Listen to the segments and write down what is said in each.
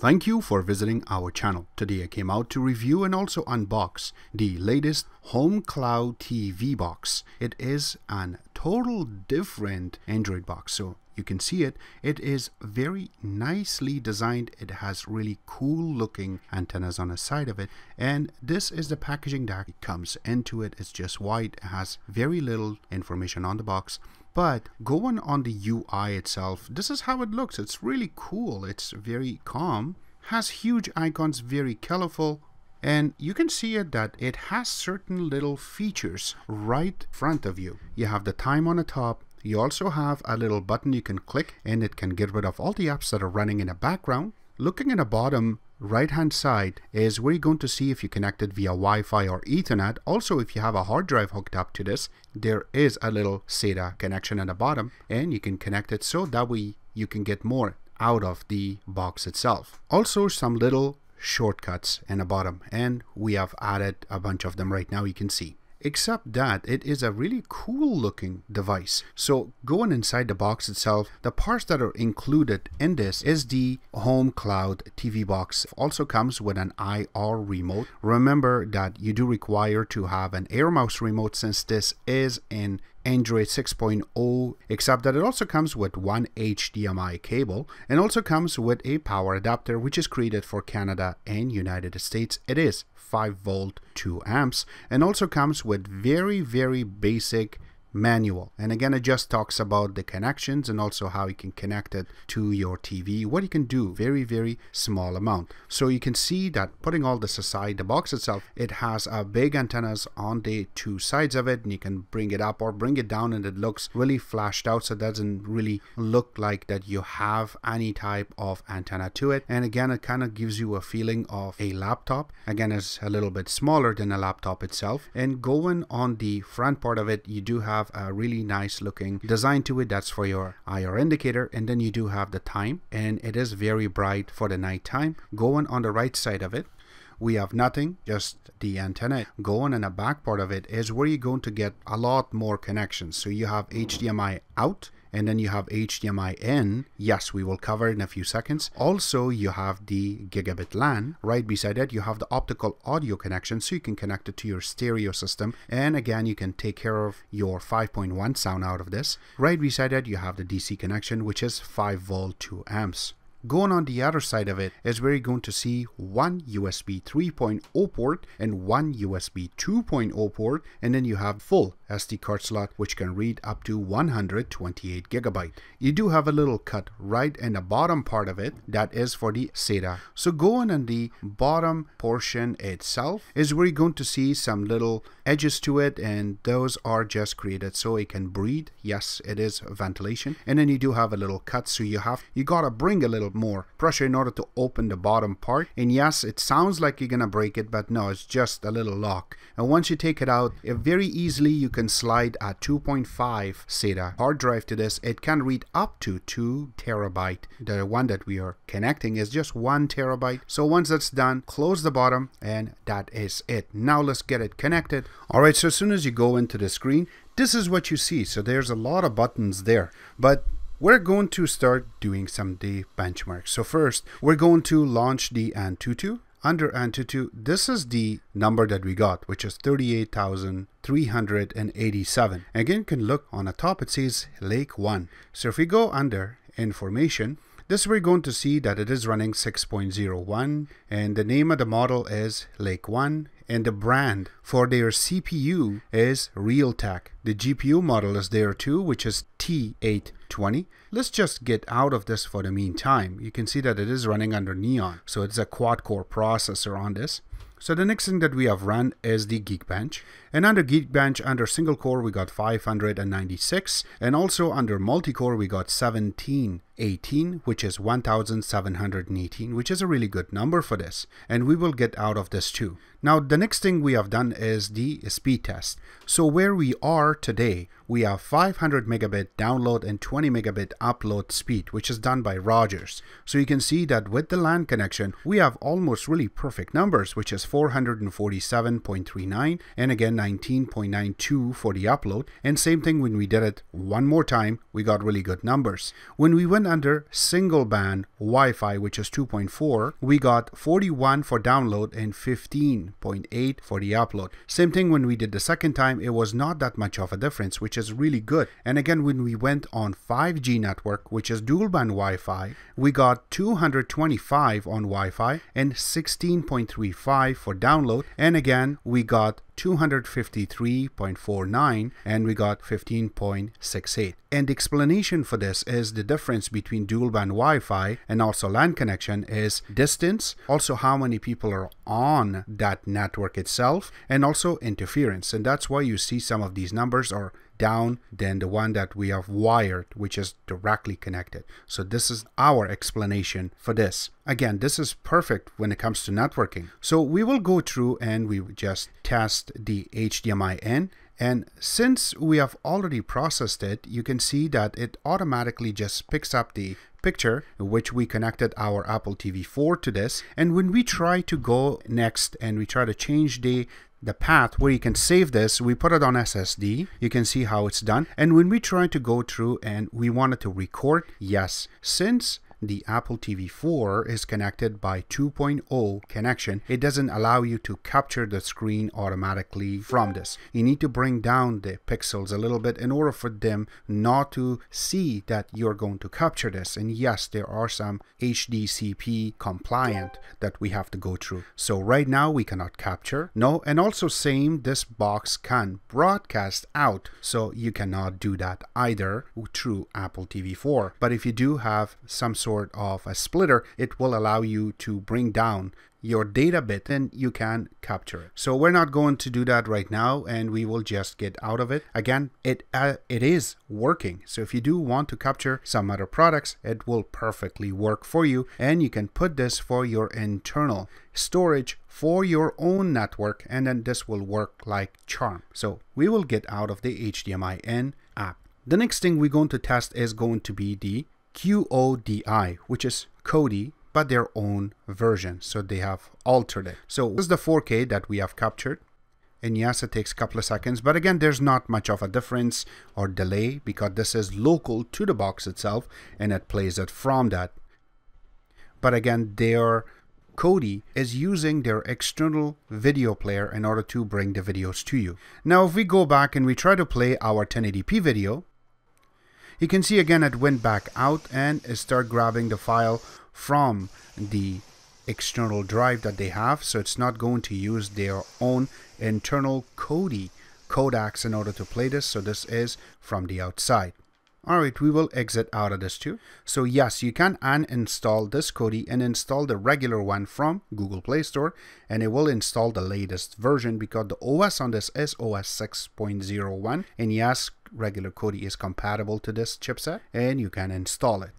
Thank you for visiting our channel. Today I came out to review and also unbox the latest Home Cloud TV box. It is an total different Android box. So you can see it it is very nicely designed it has really cool looking antennas on the side of it and this is the packaging that comes into it it's just white it has very little information on the box but going on the UI itself this is how it looks it's really cool it's very calm has huge icons very colorful and you can see it that it has certain little features right front of you. You have the time on the top, you also have a little button you can click and it can get rid of all the apps that are running in the background. Looking in the bottom right hand side is where you're going to see if you connected via Wi-Fi or Ethernet. Also, if you have a hard drive hooked up to this, there is a little SATA connection at the bottom and you can connect it so that way you can get more out of the box itself. Also, some little shortcuts in the bottom and we have added a bunch of them right now you can see except that it is a really cool looking device. So going inside the box itself, the parts that are included in this is the home cloud TV box. It also comes with an IR remote. Remember that you do require to have an air mouse remote since this is in Android 6.0, except that it also comes with one HDMI cable and also comes with a power adapter which is created for Canada and United States. It is 5 volt 2 amps and also comes with very very basic manual. And again, it just talks about the connections and also how you can connect it to your TV, what you can do, very, very small amount. So you can see that putting all this aside, the box itself, it has a uh, big antennas on the two sides of it and you can bring it up or bring it down and it looks really flashed out. So it doesn't really look like that you have any type of antenna to it. And again, it kind of gives you a feeling of a laptop. Again, it's a little bit smaller than a laptop itself. And going on the front part of it, you do have have a really nice looking design to it. That's for your IR indicator. And then you do have the time and it is very bright for the night time. Going on the right side of it, we have nothing, just the antenna. Going in the back part of it is where you're going to get a lot more connections. So you have HDMI out and then you have HDMI in, yes, we will cover in a few seconds. Also, you have the gigabit LAN. Right beside it, you have the optical audio connection, so you can connect it to your stereo system. And again, you can take care of your 5.1 sound out of this. Right beside it, you have the DC connection, which is 5 volt 2 amps. Going on the other side of it is where you're going to see one USB 3.0 port and one USB 2.0 port, and then you have full SD card slot which can read up to 128 gigabyte. You do have a little cut right in the bottom part of it that is for the SATA. So going on the bottom portion itself is where you're going to see some little edges to it and those are just created so it can breathe. Yes, it is ventilation. And then you do have a little cut so you have you gotta bring a little more pressure in order to open the bottom part. And yes, it sounds like you're gonna break it but no, it's just a little lock. And once you take it out, very easily you can can slide a 2.5 SATA hard drive to this. It can read up to 2 terabyte. The one that we are connecting is just 1 terabyte. So once that's done, close the bottom and that is it. Now let's get it connected. Alright, so as soon as you go into the screen, this is what you see. So there's a lot of buttons there. But we're going to start doing some the benchmarks. So first, we're going to launch the Antutu under Antutu, this is the number that we got, which is 38,387. Again, you can look on the top, it says Lake 1. So if we go under information, this we're going to see that it is running 6.01 and the name of the model is Lake 1 and the brand for their CPU is Realtek. The GPU model is there too, which is T820. Let's just get out of this for the meantime. You can see that it is running under Neon, so it's a quad-core processor on this. So the next thing that we have run is the Geekbench. And under Geekbench, under single core, we got 596. And also under multi-core, we got 17 18, which is 1718, which is a really good number for this. And we will get out of this too. Now, the next thing we have done is the speed test. So where we are today, we have 500 megabit download and 20 megabit upload speed, which is done by Rogers. So you can see that with the LAN connection, we have almost really perfect numbers, which is 447.39 and again 19.92 for the upload. And same thing when we did it one more time, we got really good numbers. When we went under single band Wi-Fi, which is 2.4, we got 41 for download and 15.8 for the upload. Same thing when we did the second time, it was not that much of a difference, which is really good. And again, when we went on 5G network, which is dual band Wi-Fi, we got 225 on Wi-Fi and 16.35 for download. And again, we got 253.49 and we got 15.68. And explanation for this is the difference between dual band Wi-Fi and also LAN connection is distance, also how many people are on that network itself, and also interference. And that's why you see some of these numbers are down than the one that we have wired, which is directly connected. So this is our explanation for this. Again, this is perfect when it comes to networking. So we will go through and we just test the HDMI in and since we have already processed it, you can see that it automatically just picks up the picture which we connected our Apple TV 4 to this and when we try to go next and we try to change the the path where you can save this. We put it on SSD. You can see how it's done. And when we try to go through and we wanted to record, yes, since the Apple TV 4 is connected by 2.0 connection, it doesn't allow you to capture the screen automatically from this. You need to bring down the pixels a little bit in order for them not to see that you're going to capture this. And yes, there are some HDCP compliant that we have to go through. So right now we cannot capture. No, and also same, this box can broadcast out. So you cannot do that either through Apple TV 4. But if you do have some sort sort of a splitter, it will allow you to bring down your data bit and you can capture it. So we're not going to do that right now and we will just get out of it. Again, it uh, it is working. So if you do want to capture some other products, it will perfectly work for you and you can put this for your internal storage for your own network and then this will work like charm. So we will get out of the HDMI in app. The next thing we're going to test is going to be the QODI, which is Kodi, but their own version. So they have altered it. So this is the 4K that we have captured. And yes, it takes a couple of seconds, but again, there's not much of a difference or delay because this is local to the box itself and it plays it from that. But again, their Kodi is using their external video player in order to bring the videos to you. Now, if we go back and we try to play our 1080p video, you can see again it went back out and start grabbing the file from the external drive that they have so it's not going to use their own internal Kodi codecs in order to play this so this is from the outside all right, we will exit out of this too. So yes, you can uninstall this Kodi and install the regular one from Google Play Store and it will install the latest version because the OS on this is OS 6.01 and yes, regular Kodi is compatible to this chipset and you can install it.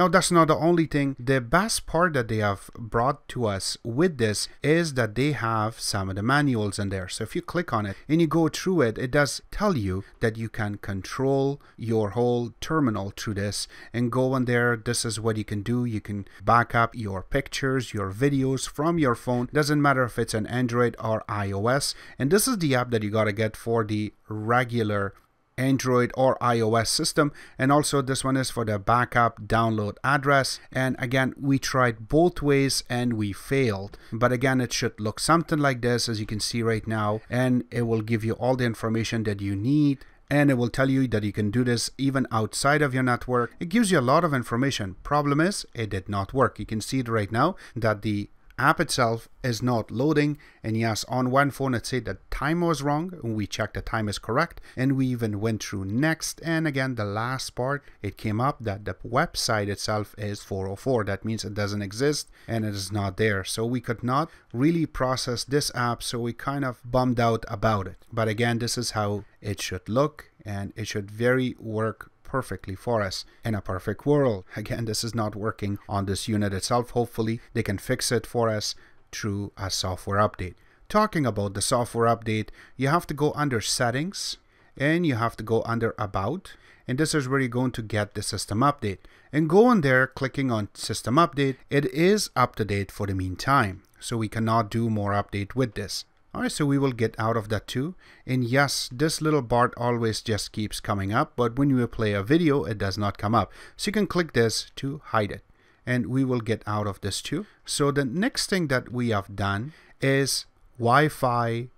Now, that's not the only thing. The best part that they have brought to us with this is that they have some of the manuals in there. So if you click on it and you go through it, it does tell you that you can control your whole terminal through this and go in there. This is what you can do. You can back up your pictures, your videos from your phone. Doesn't matter if it's an Android or iOS. And this is the app that you got to get for the regular Android or iOS system. And also this one is for the backup download address. And again, we tried both ways and we failed. But again, it should look something like this as you can see right now. And it will give you all the information that you need and it will tell you that you can do this even outside of your network. It gives you a lot of information. Problem is, it did not work. You can see it right now that the app itself is not loading and yes on one phone it said the time was wrong we checked the time is correct and we even went through next and again the last part it came up that the website itself is 404 that means it doesn't exist and it is not there so we could not really process this app so we kind of bummed out about it but again this is how it should look and it should very work perfectly for us in a perfect world. Again, this is not working on this unit itself. Hopefully, they can fix it for us through a software update. Talking about the software update, you have to go under settings and you have to go under about and this is where you're going to get the system update and go on there clicking on system update it is up to date for the meantime so we cannot do more update with this all right, so we will get out of that too. And yes, this little bar always just keeps coming up, but when you play a video, it does not come up. So you can click this to hide it and we will get out of this too. So the next thing that we have done is Wi-Fi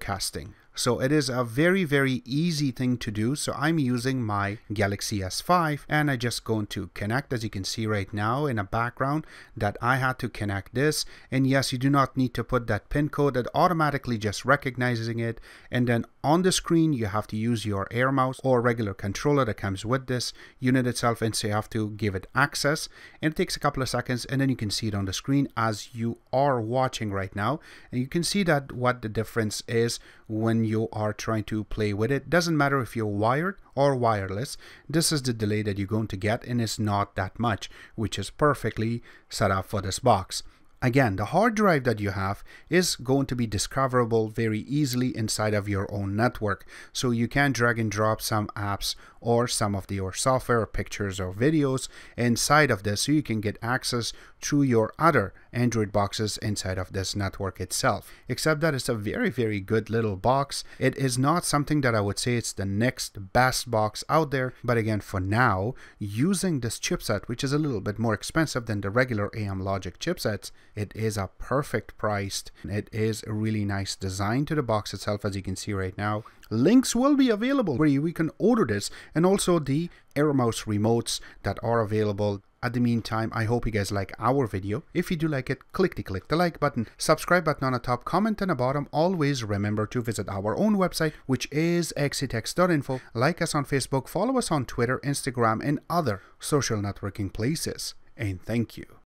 casting. So it is a very, very easy thing to do. So I'm using my Galaxy S5 and I just going to connect as you can see right now in a background that I had to connect this. And yes, you do not need to put that pin code. It automatically just recognizing it. And then on the screen, you have to use your air mouse or regular controller that comes with this unit itself and so you have to give it access. And it takes a couple of seconds and then you can see it on the screen as you are watching right now. And you can see that what the difference is when you are trying to play with it. Doesn't matter if you're wired or wireless, this is the delay that you're going to get and it's not that much, which is perfectly set up for this box. Again, the hard drive that you have is going to be discoverable very easily inside of your own network. So you can drag and drop some apps or some of your software, pictures or videos inside of this so you can get access to your other Android boxes inside of this network itself. Except that it's a very, very good little box. It is not something that I would say it's the next best box out there. But again, for now, using this chipset, which is a little bit more expensive than the regular AM Logic chipsets, it is a perfect priced. It is a really nice design to the box itself as you can see right now. Links will be available where we can order this and also the Mouse remotes that are available at the meantime, I hope you guys like our video. If you do like it, click the click the like button, subscribe button on the top, comment on the bottom. Always remember to visit our own website, which is exitex.info. Like us on Facebook, follow us on Twitter, Instagram, and other social networking places. And thank you.